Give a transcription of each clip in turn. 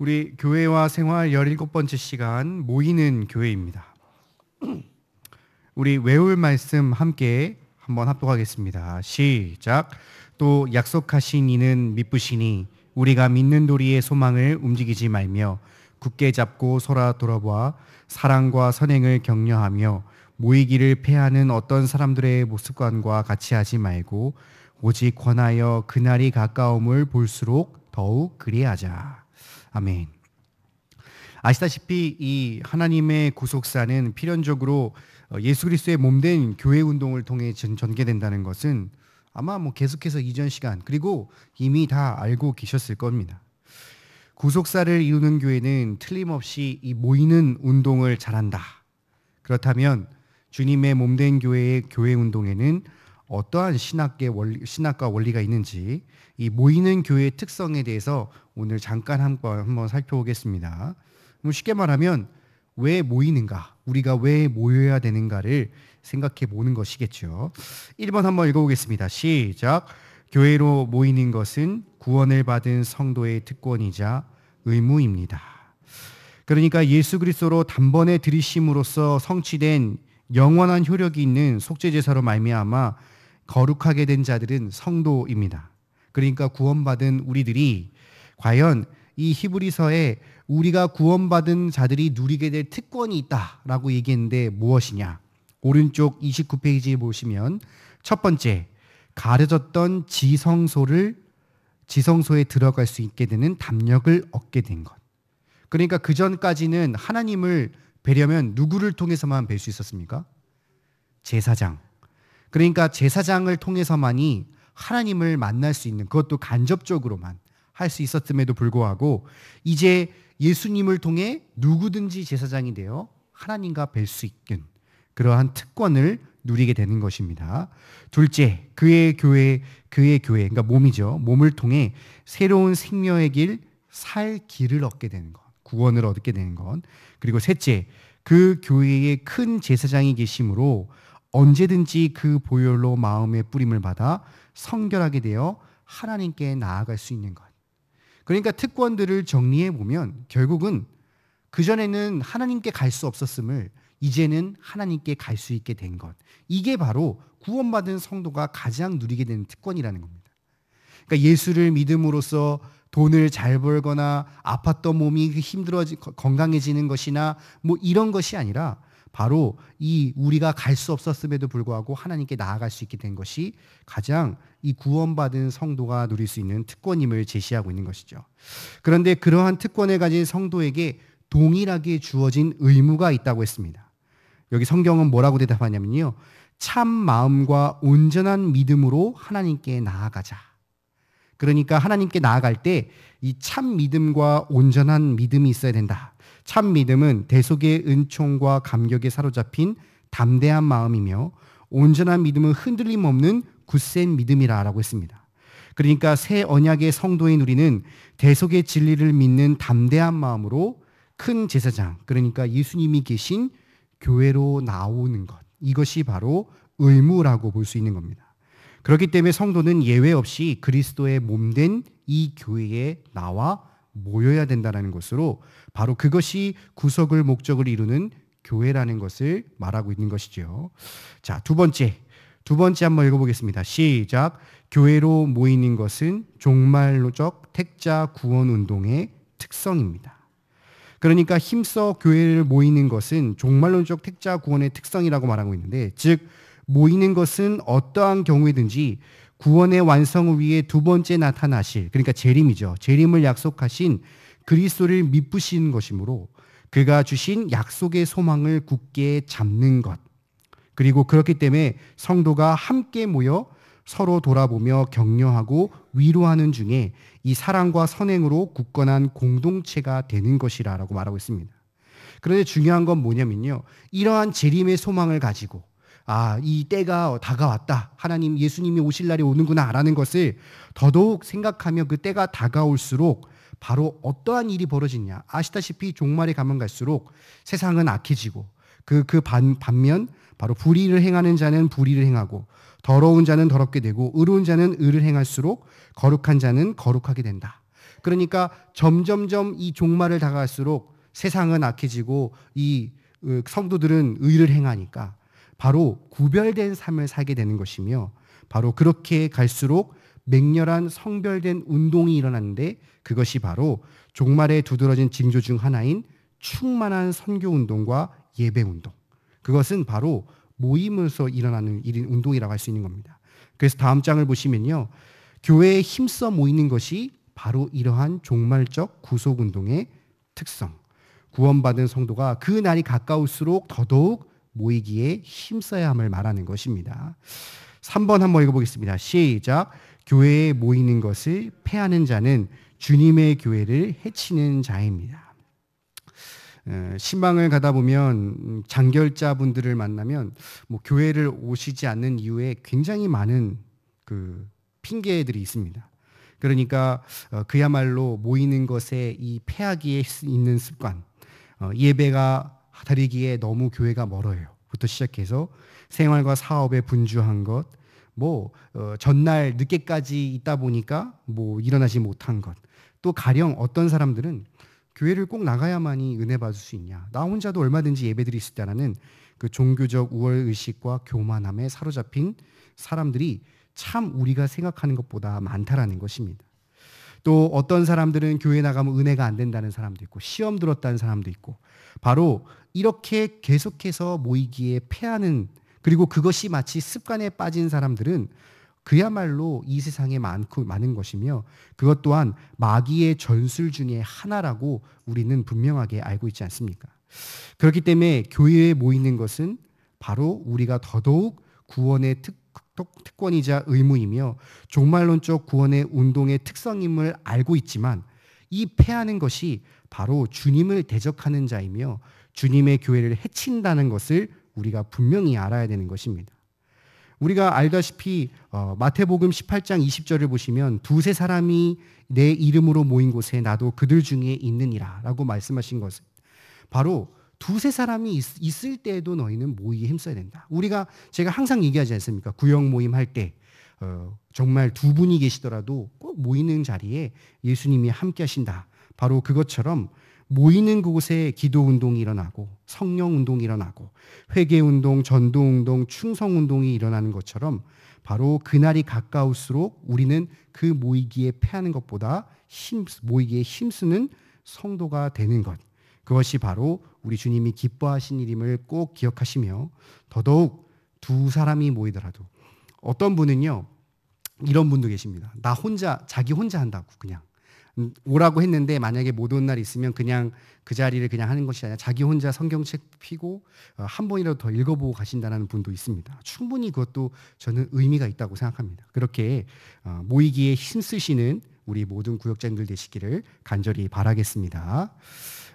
우리 교회와 생활 17번째 시간 모이는 교회입니다. 우리 외울 말씀 함께 한번 합독하겠습니다. 시작. 또 약속하신 이는 믿으시니 우리가 믿는 도리의 소망을 움직이지 말며 굳게 잡고 서라 돌아보아 사랑과 선행을 격려하며 모이기를 패하는 어떤 사람들의 모습관과 같이 하지 말고 오직 권하여 그날이 가까움을 볼수록 더욱 그리하자. 아멘. 아시다시피 이 하나님의 구속사는 필연적으로 어, 예수 그리스도의 몸된 교회 운동을 통해 전개된다는 것은 아마 뭐 계속해서 이전 시간 그리고 이미 다 알고 계셨을 겁니다. 구속사를 이루는 교회는 틀림없이 이 모이는 운동을 잘한다. 그렇다면 주님의 몸된 교회의 교회 운동에는 어떠한 신학계 원리, 신학과 원리가 있는지 이 모이는 교회의 특성에 대해서 오늘 잠깐 한번 한번 살펴보겠습니다. 쉽게 말하면 왜 모이는가, 우리가 왜 모여야 되는가를 생각해 보는 것이겠죠. 1번 한번 읽어보겠습니다. 시작. 교회로 모이는 것은 구원을 받은 성도의 특권이자 의무입니다. 그러니까 예수 그리스도로 단번에 들이심으로써 성취된 영원한 효력이 있는 속죄 제사로 말미암아 거룩하게 된 자들은 성도입니다. 그러니까 구원받은 우리들이 과연 이 히브리서에 우리가 구원받은 자들이 누리게 될 특권이 있다라고 얘기했는데 무엇이냐? 오른쪽 29페이지에 보시면 첫 번째 가려졌던 지성소를 지성소에 들어갈 수 있게 되는 담력을 얻게 된 것. 그러니까 그 전까지는 하나님을 뵈려면 누구를 통해서만 뵐 수 있었습니까? 제사장, 그러니까 제사장을 통해서만이 하나님을 만날 수 있는 그것도 간접적으로만 할 수 있었음에도 불구하고 이제 예수님을 통해 누구든지 제사장이 되어 하나님과 뵐 수 있는 그러한 특권을 누리게 되는 것입니다. 둘째, 그의 교회, 그의 교회, 그러니까 몸이죠. 몸을 통해 새로운 생명의 길, 살 길을 얻게 되는 것, 구원을 얻게 되는 것. 그리고 셋째, 그 교회의 큰 제사장이 계심으로 언제든지 그 보혈로 마음의 뿌림을 받아 성결하게 되어 하나님께 나아갈 수 있는 것. 그러니까 특권들을 정리해 보면 결국은 그전에는 하나님께 갈 수 없었음을 이제는 하나님께 갈 수 있게 된 것. 이게 바로 구원받은 성도가 가장 누리게 되는 특권이라는 겁니다. 그러니까 예수를 믿음으로써 돈을 잘 벌거나 아팠던 몸이 힘들어지 건강해지는 것이나 뭐 이런 것이 아니라 바로 이 우리가 갈 수 없었음에도 불구하고 하나님께 나아갈 수 있게 된 것이 가장 이 구원받은 성도가 누릴 수 있는 특권임을 제시하고 있는 것이죠. 그런데 그러한 특권을 가진 성도에게 동일하게 주어진 의무가 있다고 했습니다. 여기 성경은 뭐라고 대답하냐면요. 참 마음과 온전한 믿음으로 하나님께 나아가자. 그러니까 하나님께 나아갈 때 이 참 믿음과 온전한 믿음이 있어야 된다. 참 믿음은 대속의 은총과 감격에 사로잡힌 담대한 마음이며 온전한 믿음은 흔들림 없는 굳센 믿음이라라고 했습니다. 그러니까 새 언약의 성도인 우리는 대속의 진리를 믿는 담대한 마음으로 큰 제사장, 그러니까 예수님이 계신 교회로 나오는 것. 이것이 바로 의무라고 볼 수 있는 겁니다. 그렇기 때문에 성도는 예외 없이 그리스도의 몸된 이 교회에 나와 모여야 된다는 것으로 바로 그것이 구속을 목적을 이루는 교회라는 것을 말하고 있는 것이지요. 자, 두 번째. 두 번째 한번 읽어보겠습니다. 시작. 교회로 모이는 것은 종말로적 택자 구원 운동의 특성입니다. 그러니까 힘써 교회를 모이는 것은 종말론적 택자 구원의 특성이라고 말하고 있는데, 즉, 모이는 것은 어떠한 경우에든지 구원의 완성을 위해 두 번째 나타나실 그러니까 재림이죠. 재림을 약속하신 그리스도를 믿으신 것이므로 그가 주신 약속의 소망을 굳게 잡는 것. 그리고 그렇기 때문에 성도가 함께 모여 서로 돌아보며 격려하고 위로하는 중에 이 사랑과 선행으로 굳건한 공동체가 되는 것이라라고 말하고 있습니다. 그런데 중요한 건 뭐냐면요. 이러한 재림의 소망을 가지고 아, 이 때가 다가왔다. 하나님 예수님이 오실 날이 오는구나. 라는 것을 더더욱 생각하며 그 때가 다가올수록 바로 어떠한 일이 벌어지냐. 아시다시피 종말에 가면 갈수록 세상은 악해지고 그, 그 반, 반면 바로 불의를 행하는 자는 불의를 행하고 더러운 자는 더럽게 되고 의로운 자는 의를 행할수록 거룩한 자는 거룩하게 된다. 그러니까 점점점 이 종말을 다가갈수록 세상은 악해지고 이 어, 성도들은 의를 행하니까 바로 구별된 삶을 살게 되는 것이며 바로 그렇게 갈수록 맹렬한 성별된 운동이 일어났는데 그것이 바로 종말에 두드러진 징조 중 하나인 충만한 선교 운동과 예배 운동. 그것은 바로 모임으로서 일어나는 일인 운동이라고 할 수 있는 겁니다. 그래서 다음 장을 보시면요. 교회에 힘써 모이는 것이 바로 이러한 종말적 구속 운동의 특성. 구원받은 성도가 그 날이 가까울수록 더더욱 모이기에 힘써야 함을 말하는 것입니다. 3번 한번 읽어보겠습니다. 시작. 교회에 모이는 것을 패하는 자는 주님의 교회를 해치는 자입니다. 어, 신방을 가다 보면 음, 장결자분들을 만나면 뭐 교회를 오시지 않는 이유에 굉장히 많은 그 핑계들이 있습니다. 그러니까 어, 그야말로 모이는 것에 이 패하기에 있는 습관, 어, 예배가 다리기에 너무 교회가 멀어요. 부터 시작해서 생활과 사업에 분주한 것, 뭐 어, 전날 늦게까지 있다 보니까 뭐 일어나지 못한 것, 또 가령 어떤 사람들은 교회를 꼭 나가야만이 은혜 받을 수 있냐, 나 혼자도 얼마든지 예배드릴 수 있다라는 그 종교적 우월 의식과 교만함에 사로잡힌 사람들이 참 우리가 생각하는 것보다 많다라는 것입니다. 또 어떤 사람들은 교회 나가면 은혜가 안 된다는 사람도 있고 시험 들었다는 사람도 있고 바로 이렇게 계속해서 모이기에 패하는 그리고 그것이 마치 습관에 빠진 사람들은 그야말로 이 세상에 많고 많은 것이며 그것 또한 마귀의 전술 중의 하나라고 우리는 분명하게 알고 있지 않습니까? 그렇기 때문에 교회에 모이는 것은 바로 우리가 더더욱 구원의 특 특권이자 의무이며 종말론적 구원의 운동의 특성임을 알고 있지만 이 패하는 것이 바로 주님을 대적하는 자이며 주님의 교회를 해친다는 것을 우리가 분명히 알아야 되는 것입니다. 우리가 알다시피 어, 마태복음 18장 20절을 보시면 두세 사람이 내 이름으로 모인 곳에 나도 그들 중에 있느니라라고 말씀하신 것은 바로 두세 사람이 있, 을 때에도 너희는 모이기 힘써야 된다. 우리가 제가 항상 얘기하지 않습니까? 구역 모임 할때 어, 정말 두 분이 계시더라도 꼭 모이는 자리에 예수님이 함께 하신다. 바로 그것처럼 모이는 곳에 기도 운동이 일어나고 성령 운동이 일어나고 회개 운동, 전도 운동, 충성 운동이 일어나는 것처럼 바로 그날이 가까울수록 우리는 그 모이기에 패하는 것보다 힘, 모이기에 힘쓰는 성도가 되는 것. 그것이 바로 우리 주님이 기뻐하신 일임을 꼭 기억하시며 더더욱 두 사람이 모이더라도 어떤 분은요 이런 분도 계십니다. 나 혼자 자기 혼자 한다고 그냥 음, 오라고 했는데 만약에 못 온 날 있으면 그냥 그 자리를 그냥 하는 것이 아니라 자기 혼자 성경책 피고 어, 한 번이라도 더 읽어보고 가신다는 분도 있습니다. 충분히 그것도 저는 의미가 있다고 생각합니다. 그렇게 어, 모이기에 힘쓰시는 우리 모든 구역장들 되시기를 간절히 바라겠습니다.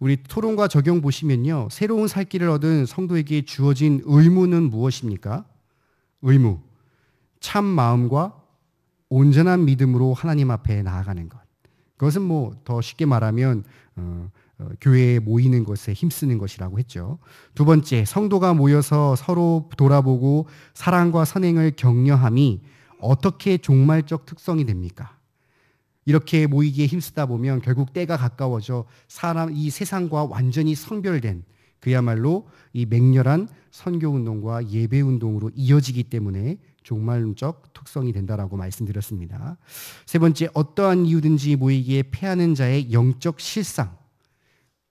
우리 토론과 적용 보시면요. 새로운 살길을 얻은 성도에게 주어진 의무는 무엇입니까? 의무. 참 마음과 온전한 믿음으로 하나님 앞에 나아가는 것. 그것은 뭐 더 쉽게 말하면 어, 어, 교회에 모이는 것에 힘쓰는 것이라고 했죠. 두 번째, 성도가 모여서 서로 돌아보고 사랑과 선행을 격려함이 어떻게 종말적 특성이 됩니까? 이렇게 모이기에 힘쓰다 보면 결국 때가 가까워져 사람 이 세상과 완전히 성별된 그야말로 이 맹렬한 선교 운동과 예배 운동으로 이어지기 때문에 종말론적 특성이 된다라고 말씀드렸습니다. 세 번째, 어떠한 이유든지 모이기에 패하는 자의 영적 실상.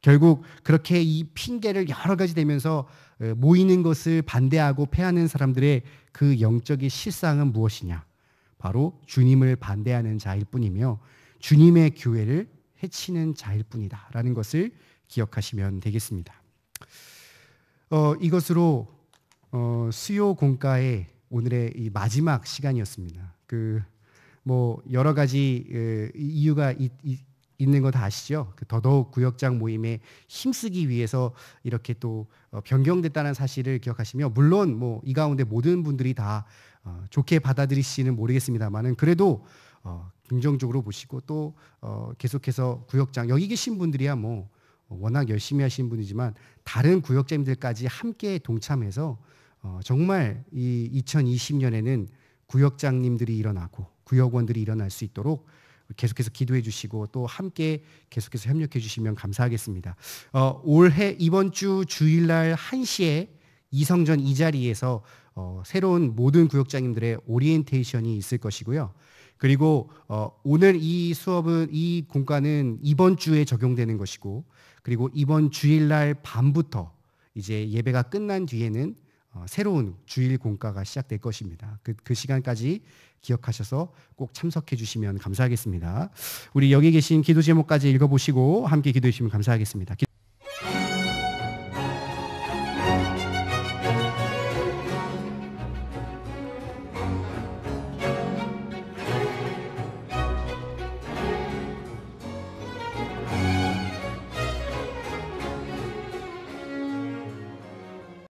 결국 그렇게 이 핑계를 여러 가지 대면서 어, 모이는 것을 반대하고 패하는 사람들의 그 영적인 실상은 무엇이냐? 바로 주님을 반대하는 자일 뿐이며 주님의 교회를 해치는 자일 뿐이다라는 것을 기억하시면 되겠습니다. 어, 이것으로 어, 수요 공가의 오늘의 이 마지막 시간이었습니다. 그 뭐 여러 가지 그, 이유가 이, 이, 있는 거 다 아시죠? 그 더더욱 구역장 모임에 힘쓰기 위해서 이렇게 또 어, 변경됐다는 사실을 기억하시며 물론 뭐이 가운데 모든 분들이 다 어, 좋게 받아들이시는 모르겠습니다만은 그래도 어, 긍정적으로 보시고 또 어, 계속해서 구역장 여기 계신 분들이야 뭐 워낙 열심히 하신 분이지만 다른 구역장님들까지 함께 동참해서 어, 정말 이 2020년에는 구역장님들이 일어나고 구역원들이 일어날 수 있도록 계속해서 기도해 주시고 또 함께 계속해서 협력해 주시면 감사하겠습니다. 어, 올해 이번 주 주일날 1시에 이성전 이 자리에서 어, 새로운 모든 구역장님들의 오리엔테이션이 있을 것이고요. 그리고 어, 오늘 이 수업은 이 공간은 이번 주에 적용되는 것이고 그리고 이번 주일날 밤부터 이제 예배가 끝난 뒤에는 어, 새로운 주일 공과가 시작될 것입니다. 그, 그 시간까지 기억하셔서 꼭 참석해 주시면 감사하겠습니다. 우리 여기 계신 기도 제목까지 읽어보시고 함께 기도해 주시면 감사하겠습니다.